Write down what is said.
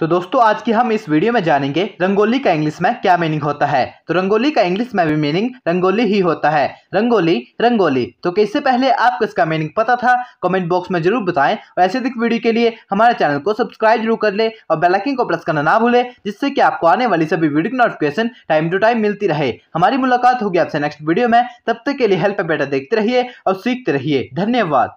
तो दोस्तों आज की हम इस वीडियो में जानेंगे रंगोली का इंग्लिश में क्या मीनिंग होता है तो रंगोली का इंग्लिश में भी मीनिंग रंगोली ही होता है रंगोली रंगोली तो इससे पहले आपको इसका मीनिंग पता था कमेंट बॉक्स में जरूर बताएं और ऐसे दिख वीडियो के लिए हमारे चैनल को सब्सक्राइब जरूर कर ले और बेलाइकिन को प्रेस करना ना भूले जिससे कि आपको आने वाली सभी वीडियो की नोटिफिकेशन टाइम टू टाइम मिलती रहे हमारी मुलाकात होगी आपसे नेक्स्ट वीडियो में तब तक के लिए हेल्प बेटा देखते रहिए और सीखते रहिए धन्यवाद